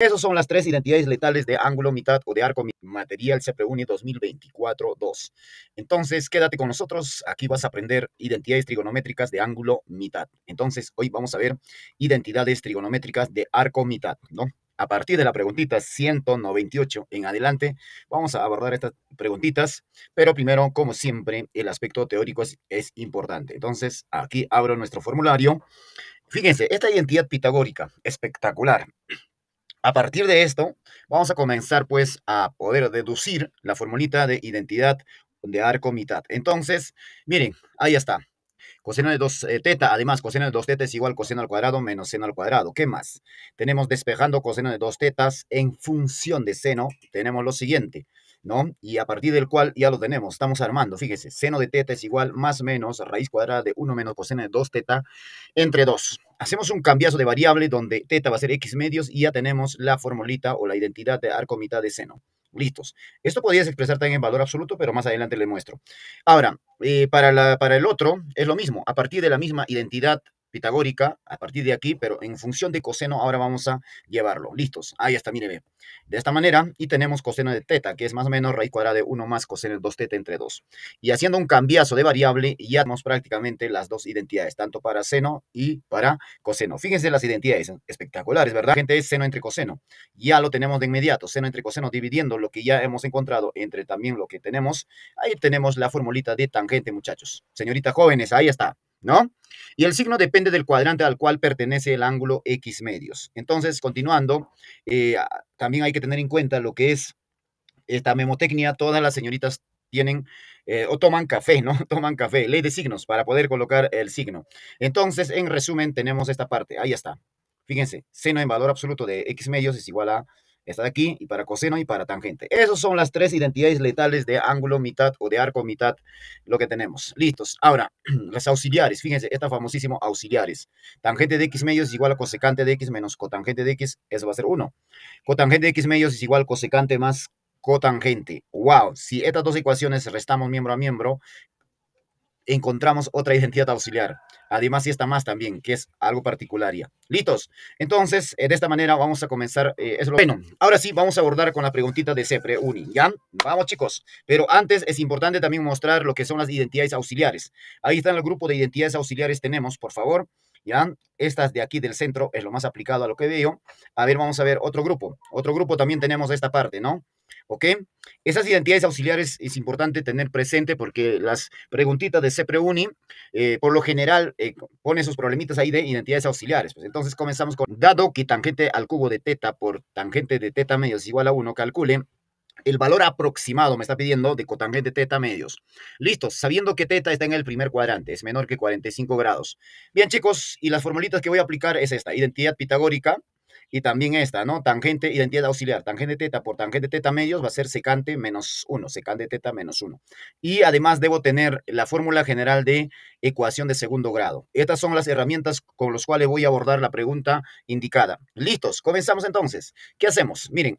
Esas son las tres identidades letales de ángulo, mitad o de arco material se preúne 2024-2. Entonces, quédate con nosotros. Aquí vas a aprender identidades trigonométricas de ángulo, mitad. Entonces, hoy vamos a ver identidades trigonométricas de arco, mitad, ¿no? A partir de la preguntita 198 en adelante, vamos a abordar estas preguntitas, pero primero, como siempre, el aspecto teórico es importante. Entonces, aquí abro nuestro formulario. Fíjense, esta identidad pitagórica, espectacular. A partir de esto, vamos a comenzar pues a poder deducir la formulita de identidad de arco mitad. Entonces, miren, ahí está. Coseno de 2 eh, teta, además coseno de 2 teta es igual coseno al cuadrado menos seno al cuadrado. ¿Qué más? Tenemos despejando coseno de 2 tetas en función de seno, tenemos lo siguiente. ¿no? Y a partir del cual ya lo tenemos, estamos armando. Fíjese, seno de teta es igual más menos raíz cuadrada de 1 menos coseno de 2 teta entre 2. Hacemos un cambiazo de variable donde teta va a ser x medios y ya tenemos la formulita o la identidad de arco mitad de seno. Listos. Esto podrías expresar también en valor absoluto, pero más adelante le muestro. Ahora, eh, para, para el otro es lo mismo. A partir de la misma identidad pitagórica a partir de aquí, pero en función de coseno ahora vamos a llevarlo. Listos. Ahí está, mire, De esta manera, y tenemos coseno de teta, que es más o menos raíz cuadrada de 1 más coseno de 2 teta entre 2. Y haciendo un cambiazo de variable, ya tenemos prácticamente las dos identidades, tanto para seno y para coseno. Fíjense las identidades espectaculares, ¿verdad? Gente, es seno entre coseno. Ya lo tenemos de inmediato, seno entre coseno, dividiendo lo que ya hemos encontrado entre también lo que tenemos. Ahí tenemos la formulita de tangente, muchachos. señorita jóvenes, ahí está. ¿no? Y el signo depende del cuadrante al cual pertenece el ángulo X medios. Entonces, continuando, eh, también hay que tener en cuenta lo que es esta memotecnia. Todas las señoritas tienen eh, o toman café, ¿no? Toman café, ley de signos para poder colocar el signo. Entonces, en resumen, tenemos esta parte. Ahí está. Fíjense, seno en valor absoluto de X medios es igual a está aquí y para coseno y para tangente. Esas son las tres identidades letales de ángulo mitad o de arco mitad, lo que tenemos. Listos. Ahora, las auxiliares. Fíjense, esta famosísimo auxiliares. Tangente de x medios es igual a cosecante de x menos cotangente de x. Eso va a ser 1. Cotangente de x medios es igual a cosecante más cotangente. ¡Wow! Si estas dos ecuaciones restamos miembro a miembro, encontramos otra identidad auxiliar. Además, y esta más también, que es algo particularia. litos Entonces, eh, de esta manera vamos a comenzar. Eh, es lo... Bueno, ahora sí, vamos a abordar con la preguntita de CEPRE UNI. ¿Ya? Vamos, chicos. Pero antes es importante también mostrar lo que son las identidades auxiliares. Ahí están el grupo de identidades auxiliares tenemos, por favor. ¿Ya? Estas de aquí del centro es lo más aplicado a lo que veo. A ver, vamos a ver otro grupo. Otro grupo también tenemos esta parte, ¿no? ¿Ok? Esas identidades auxiliares es importante tener presente porque las preguntitas de CEPREUNI, eh, por lo general, eh, pone sus problemitas ahí de identidades auxiliares. Pues entonces comenzamos con, dado que tangente al cubo de teta por tangente de teta medios igual a 1, calcule el valor aproximado me está pidiendo de cotangente de teta medios. Listo, sabiendo que teta está en el primer cuadrante, es menor que 45 grados. Bien, chicos, y las formulitas que voy a aplicar es esta, identidad pitagórica y también esta, ¿no? Tangente, identidad auxiliar, tangente teta por tangente teta medios va a ser secante menos 1, secante teta menos 1. Y además debo tener la fórmula general de ecuación de segundo grado. Estas son las herramientas con las cuales voy a abordar la pregunta indicada. Listos, comenzamos entonces. ¿Qué hacemos? Miren,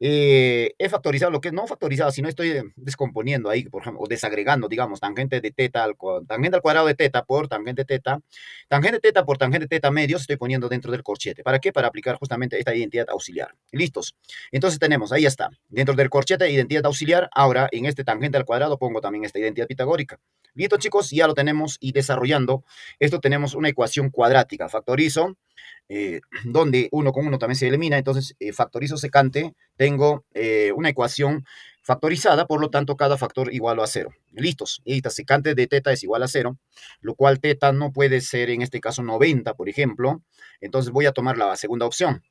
eh, he factorizado lo que no factorizado, sino estoy eh, descomponiendo ahí, por ejemplo, o desagregando, digamos, tangente de teta al, tangente al cuadrado de teta por tangente de teta, tangente de teta por tangente teta medio estoy poniendo dentro del corchete. ¿Para qué? Para aplicar justamente esta identidad auxiliar. Listos. Entonces tenemos, ahí está, dentro del corchete identidad auxiliar, ahora en este tangente al cuadrado pongo también esta identidad pitagórica. Listo, chicos, ya lo tenemos y desarrollando esto tenemos una ecuación cuadrática. Factorizo eh, donde uno con uno también se elimina, entonces eh, factorizo secante, tengo eh, una ecuación factorizada, por lo tanto cada factor igual a 0 Listos, y esta secante de teta es igual a 0 lo cual teta no puede ser en este caso 90, por ejemplo, entonces voy a tomar la segunda opción.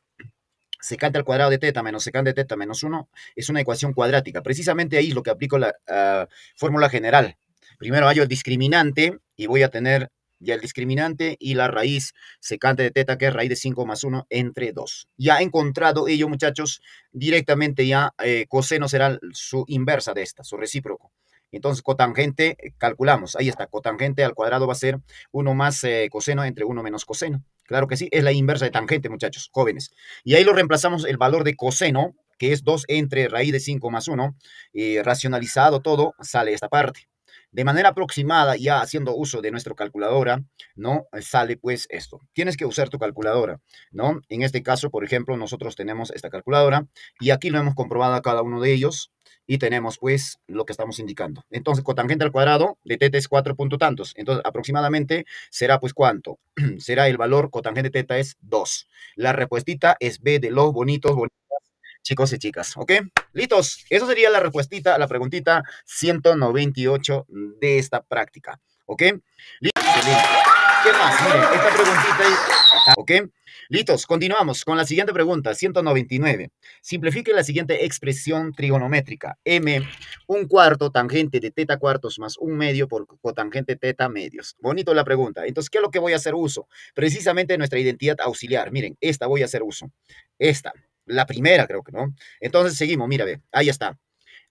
Secante al cuadrado de teta menos secante de teta menos 1 es una ecuación cuadrática. Precisamente ahí es lo que aplico la ah, fórmula general. Primero hallo el discriminante y voy a tener ya el discriminante y la raíz secante de teta, que es raíz de 5 más 1 entre 2. Ya encontrado ello, muchachos, directamente ya eh, coseno será su inversa de esta, su recíproco. Entonces, cotangente, calculamos, ahí está, cotangente al cuadrado va a ser 1 más eh, coseno entre 1 menos coseno. Claro que sí, es la inversa de tangente, muchachos, jóvenes. Y ahí lo reemplazamos el valor de coseno, que es 2 entre raíz de 5 más 1, racionalizado todo, sale esta parte. De manera aproximada, ya haciendo uso de nuestra calculadora, ¿no? Sale pues esto. Tienes que usar tu calculadora, ¿no? En este caso, por ejemplo, nosotros tenemos esta calculadora y aquí lo hemos comprobado a cada uno de ellos y tenemos pues lo que estamos indicando. Entonces, cotangente al cuadrado de teta es 4 punto tantos. Entonces, aproximadamente será pues cuánto? será el valor cotangente de teta es 2. La respuesta es B de los bonitos, bonitos chicos y chicas, ¿ok? Listos, eso sería la a la preguntita 198 de esta práctica, ¿ok? Listos, ¿Qué más? Miren, esta preguntita ¿ok? Listos, continuamos con la siguiente pregunta, 199. Simplifique la siguiente expresión trigonométrica. M, un cuarto tangente de teta cuartos más un medio por cotangente teta medios. Bonito la pregunta. Entonces, ¿qué es lo que voy a hacer uso? Precisamente nuestra identidad auxiliar. Miren, esta voy a hacer uso. Esta la primera, creo que, ¿no? Entonces seguimos, mira, ve, ahí está,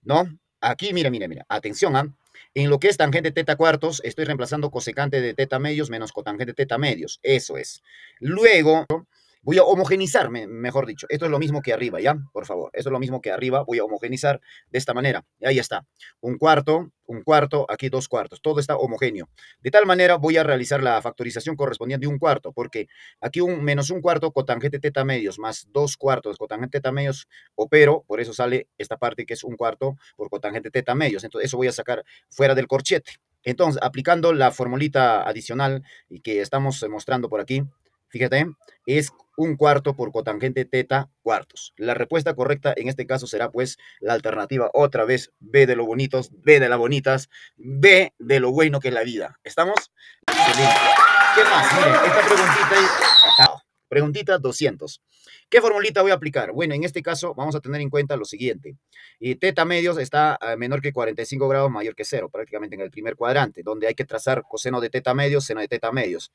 ¿no? Aquí, mira, mira, mira, atención, ¿ah? En lo que es tangente teta cuartos, estoy reemplazando cosecante de teta medios menos cotangente teta medios, eso es. Luego, voy a homogenizar, mejor dicho. Esto es lo mismo que arriba, ¿ya? Por favor, esto es lo mismo que arriba, voy a homogenizar de esta manera. Y Ahí está, un cuarto, un cuarto, aquí dos cuartos, todo está homogéneo. De tal manera voy a realizar la factorización correspondiente de un cuarto, porque aquí un menos un cuarto cotangente teta medios más dos cuartos cotangente teta medios opero, por eso sale esta parte que es un cuarto por cotangente teta medios. Entonces eso voy a sacar fuera del corchete. Entonces, aplicando la formulita adicional y que estamos mostrando por aquí, fíjate, es un cuarto por cotangente teta cuartos. La respuesta correcta en este caso será pues la alternativa otra vez B de lo bonitos, B de las bonitas, B de lo bueno que es la vida. ¿Estamos? ¿Qué más? esta preguntita Preguntita 200. ¿Qué formulita voy a aplicar? Bueno, en este caso vamos a tener en cuenta lo siguiente. Y teta medios está eh, menor que 45 grados, mayor que cero. prácticamente en el primer cuadrante, donde hay que trazar coseno de teta medios, seno de teta medios.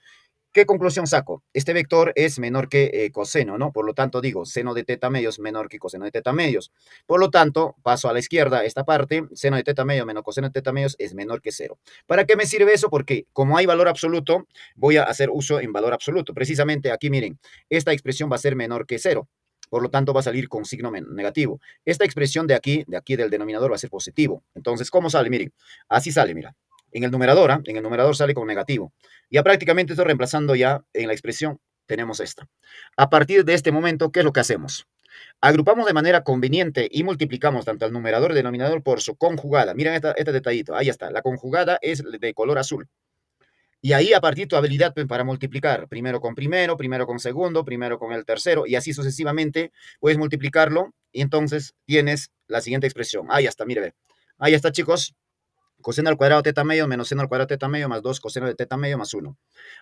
¿Qué conclusión saco? Este vector es menor que eh, coseno, ¿no? Por lo tanto, digo, seno de teta medios menor que coseno de teta medios. Por lo tanto, paso a la izquierda esta parte, seno de teta medio menos coseno de teta medios es menor que cero. ¿Para qué me sirve eso? Porque como hay valor absoluto, voy a hacer uso en valor absoluto. Precisamente aquí, miren, esta expresión va a ser menor que cero. Por lo tanto, va a salir con signo negativo. Esta expresión de aquí, de aquí del denominador, va a ser positivo. Entonces, ¿cómo sale? Miren, así sale, mira. En el numerador, ¿ah? en el numerador sale con negativo. Ya prácticamente estoy reemplazando ya en la expresión, tenemos esta. A partir de este momento, ¿qué es lo que hacemos? Agrupamos de manera conveniente y multiplicamos tanto el numerador y denominador por su conjugada. Miren este detallito, ahí está. La conjugada es de color azul. Y ahí a partir de tu habilidad pues, para multiplicar, primero con primero, primero con segundo, primero con el tercero, y así sucesivamente, puedes multiplicarlo y entonces tienes la siguiente expresión. Ahí está, mire, ahí está chicos, coseno al cuadrado teta medio menos seno al cuadrado teta medio más 2 coseno de teta medio más 1.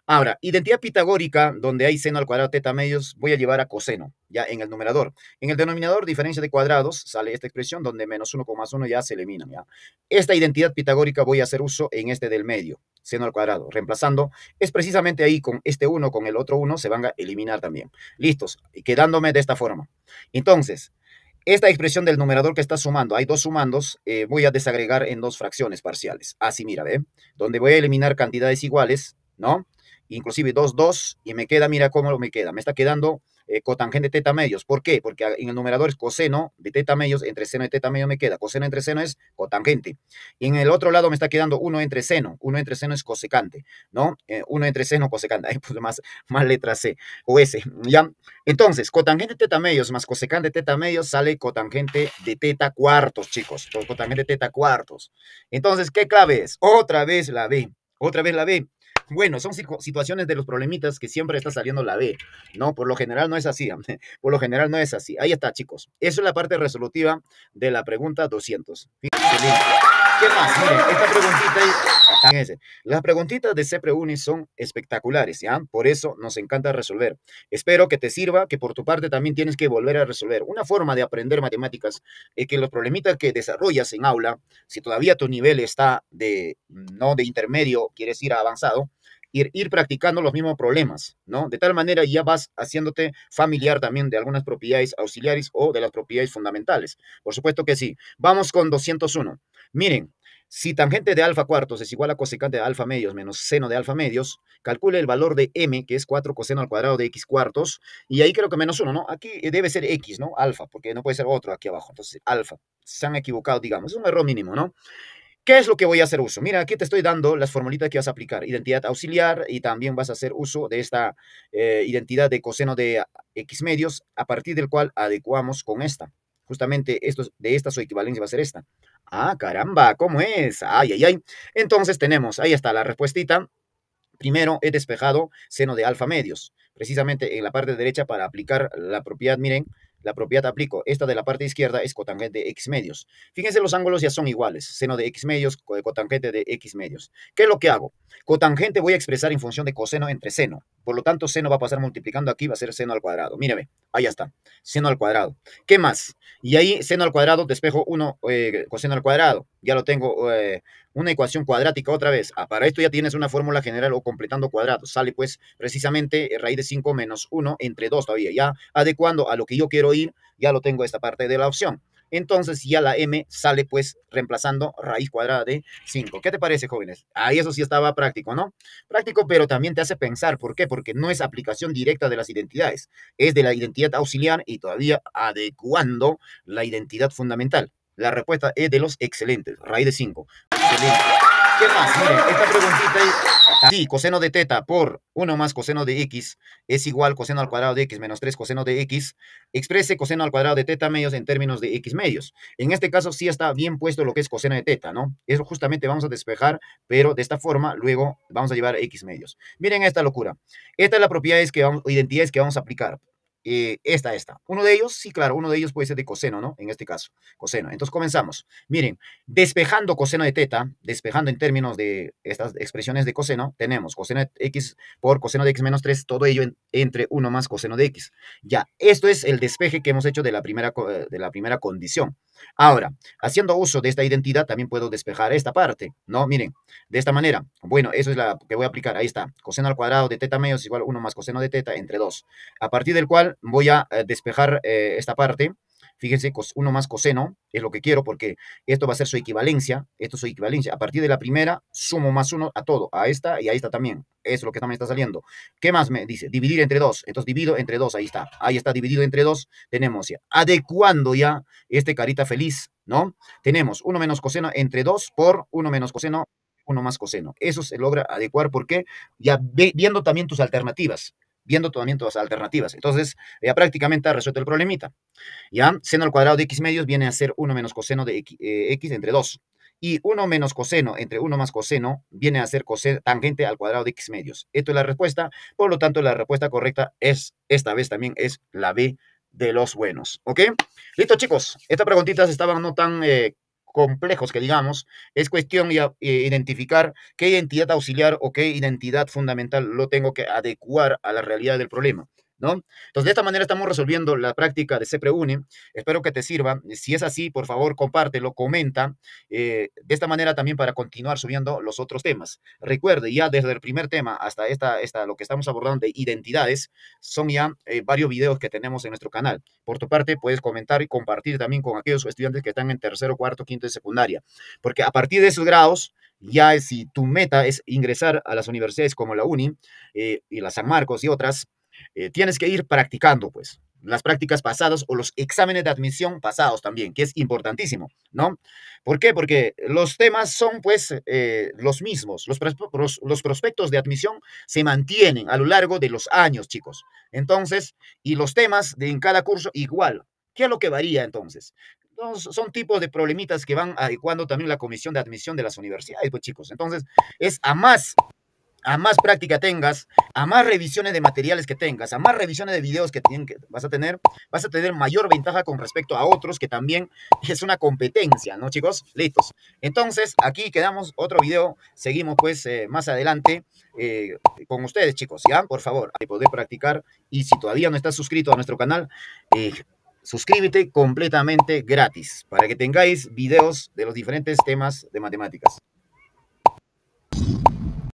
Ahora, identidad pitagórica, donde hay seno al cuadrado teta medios, voy a llevar a coseno, ya en el numerador. En el denominador, diferencia de cuadrados, sale esta expresión donde menos 1 más 1 ya se elimina. ¿ya? Esta identidad pitagórica voy a hacer uso en este del medio, seno al cuadrado, reemplazando. Es precisamente ahí con este 1 con el otro 1 se van a eliminar también. Listos, quedándome de esta forma. Entonces, esta expresión del numerador que está sumando, hay dos sumandos, eh, voy a desagregar en dos fracciones parciales. Así, mira, ¿ve? Donde voy a eliminar cantidades iguales, ¿no? Inclusive 2, 2, y me queda, mira cómo me queda. Me está quedando eh, cotangente de teta medios. ¿Por qué? Porque en el numerador es coseno de teta medios, entre seno y teta medio me queda. Coseno entre seno es cotangente. Y en el otro lado me está quedando uno entre seno. uno entre seno es cosecante, ¿no? Eh, uno entre seno, cosecante. Ahí pues más, letra C o S, ¿ya? Entonces, cotangente de teta medios más cosecante de teta medios sale cotangente de teta cuartos, chicos. Cotangente de teta cuartos. Entonces, ¿qué clave es? Otra vez la B. Otra vez la B. Bueno, son situaciones de los problemitas que siempre está saliendo la B, ¿no? Por lo general no es así, por lo general no es así. Ahí está, chicos. Esa es la parte resolutiva de la pregunta 200. ¿Qué más? Miren, esta preguntita... Las preguntitas de CEPRE son espectaculares, ¿ya? Por eso nos encanta resolver. Espero que te sirva, que por tu parte también tienes que volver a resolver. Una forma de aprender matemáticas es que los problemitas que desarrollas en aula, si todavía tu nivel está de, no de intermedio, quieres ir a avanzado, Ir, ir, practicando los mismos problemas, ¿no? De tal manera ya vas haciéndote familiar también de algunas propiedades auxiliares o de las propiedades fundamentales. Por supuesto que sí. Vamos con 201. Miren, si tangente de alfa cuartos es igual a cosecante de alfa medios menos seno de alfa medios, calcule el valor de m, que es 4 coseno al cuadrado de x cuartos, y ahí creo que menos 1, ¿no? Aquí eh, debe ser x, ¿no? Alfa, porque no puede ser otro aquí abajo. Entonces, alfa. Se han equivocado, digamos. Es un error mínimo, ¿no? ¿Qué es lo que voy a hacer uso? Mira, aquí te estoy dando las formulitas que vas a aplicar. Identidad auxiliar y también vas a hacer uso de esta eh, identidad de coseno de x medios, a partir del cual adecuamos con esta. Justamente esto, de esta su equivalencia va a ser esta. Ah, caramba, ¿cómo es? Ay, ay, ay. Entonces tenemos, ahí está la respuestita. Primero he despejado seno de alfa medios, precisamente en la parte derecha para aplicar la propiedad, miren, la propiedad aplico. Esta de la parte izquierda es cotangente de x medios. Fíjense, los ángulos ya son iguales. Seno de x medios, cotangente de x medios. ¿Qué es lo que hago? Cotangente voy a expresar en función de coseno entre seno. Por lo tanto, seno va a pasar multiplicando aquí, va a ser seno al cuadrado. Míreme, ahí está, seno al cuadrado. ¿Qué más? Y ahí seno al cuadrado, despejo 1 eh, coseno al cuadrado. Ya lo tengo, eh, una ecuación cuadrática otra vez. Ah, para esto ya tienes una fórmula general o completando cuadrados. Sale pues precisamente eh, raíz de 5 menos 1 entre 2 todavía. Ya adecuando a lo que yo quiero ir, ya lo tengo esta parte de la opción. Entonces ya la m sale pues reemplazando raíz cuadrada de 5. ¿Qué te parece, jóvenes? Ahí eso sí estaba práctico, ¿no? Práctico, pero también te hace pensar. ¿Por qué? Porque no es aplicación directa de las identidades, es de la identidad auxiliar y todavía adecuando la identidad fundamental. La respuesta es de los excelentes, raíz de 5. Excelente. ¿Qué más? Miren, esta preguntita ahí. coseno de teta por 1 más coseno de x es igual coseno al cuadrado de x menos 3 coseno de x. Exprese coseno al cuadrado de teta medios en términos de x medios. En este caso sí está bien puesto lo que es coseno de teta, ¿no? Eso justamente vamos a despejar, pero de esta forma luego vamos a llevar x medios. Miren esta locura. Esta es la propiedad que vamos, identidades que vamos a aplicar. Eh, esta, esta. Uno de ellos, sí, claro, uno de ellos puede ser de coseno, ¿no? En este caso, coseno. Entonces comenzamos. Miren, despejando coseno de teta, despejando en términos de estas expresiones de coseno, tenemos coseno de x por coseno de x menos 3, todo ello entre 1 más coseno de x. Ya, esto es el despeje que hemos hecho de la primera, eh, de la primera condición. Ahora, haciendo uso de esta identidad, también puedo despejar esta parte, ¿no? Miren, de esta manera. Bueno, eso es la que voy a aplicar. Ahí está. Coseno al cuadrado de teta medio es igual a 1 más coseno de teta entre 2. A partir del cual voy a eh, despejar eh, esta parte. Fíjense, uno más coseno es lo que quiero porque esto va a ser su equivalencia. Esto es su equivalencia. A partir de la primera, sumo más uno a todo, a esta y a esta también. Eso es lo que también está saliendo. ¿Qué más me dice? Dividir entre dos. Entonces divido entre dos, ahí está. Ahí está, dividido entre dos. Tenemos ya, adecuando ya este carita feliz, ¿no? Tenemos uno menos coseno entre dos por uno menos coseno, uno más coseno. Eso se logra adecuar porque ya viendo también tus alternativas viendo también todas las alternativas. Entonces, ya prácticamente ha resuelto el problemita. Ya, seno al cuadrado de x medios viene a ser 1 menos coseno de eh, x, entre 2. Y 1 menos coseno entre 1 más coseno viene a ser coseno, tangente al cuadrado de x medios. Esto es la respuesta. Por lo tanto, la respuesta correcta es, esta vez también es la B de los buenos. ¿Ok? Listo, chicos. Estas preguntitas estaban no tan... Eh, complejos que digamos, es cuestión de eh, identificar qué identidad auxiliar o qué identidad fundamental lo tengo que adecuar a la realidad del problema. Entonces, de esta manera estamos resolviendo la práctica de CPREUNE. Espero que te sirva. Si es así, por favor, compártelo, comenta. Eh, de esta manera también para continuar subiendo los otros temas. Recuerde, ya desde el primer tema hasta esta, lo que estamos abordando de identidades, son ya eh, varios videos que tenemos en nuestro canal. Por tu parte, puedes comentar y compartir también con aquellos estudiantes que están en tercero, cuarto, quinto y secundaria. Porque a partir de esos grados, ya si tu meta es ingresar a las universidades como la UNI eh, y la San Marcos y otras, eh, tienes que ir practicando, pues, las prácticas pasadas o los exámenes de admisión pasados también, que es importantísimo, ¿no? ¿Por qué? Porque los temas son pues eh, los mismos, los, los, prospectos de admisión se mantienen a lo largo de los años, chicos. Entonces, y los temas de en cada curso igual. ¿Qué es lo que varía entonces? Entonces, son tipos de problemitas que van adecuando también la comisión de admisión de las universidades, pues chicos. Entonces, es a más a más práctica tengas, a más revisiones de materiales que tengas, a más revisiones de videos que, vas a tener, vas a tener mayor ventaja con respecto a otros, que también es una competencia, ¿no, chicos? Listos. Entonces, aquí quedamos otro video. Seguimos, pues, eh, más adelante eh, con ustedes, chicos, ¿ya? Por favor, hay poder practicar. Y si todavía no estás suscrito a nuestro canal, eh, suscríbete completamente gratis para que tengáis videos de los diferentes temas de matemáticas.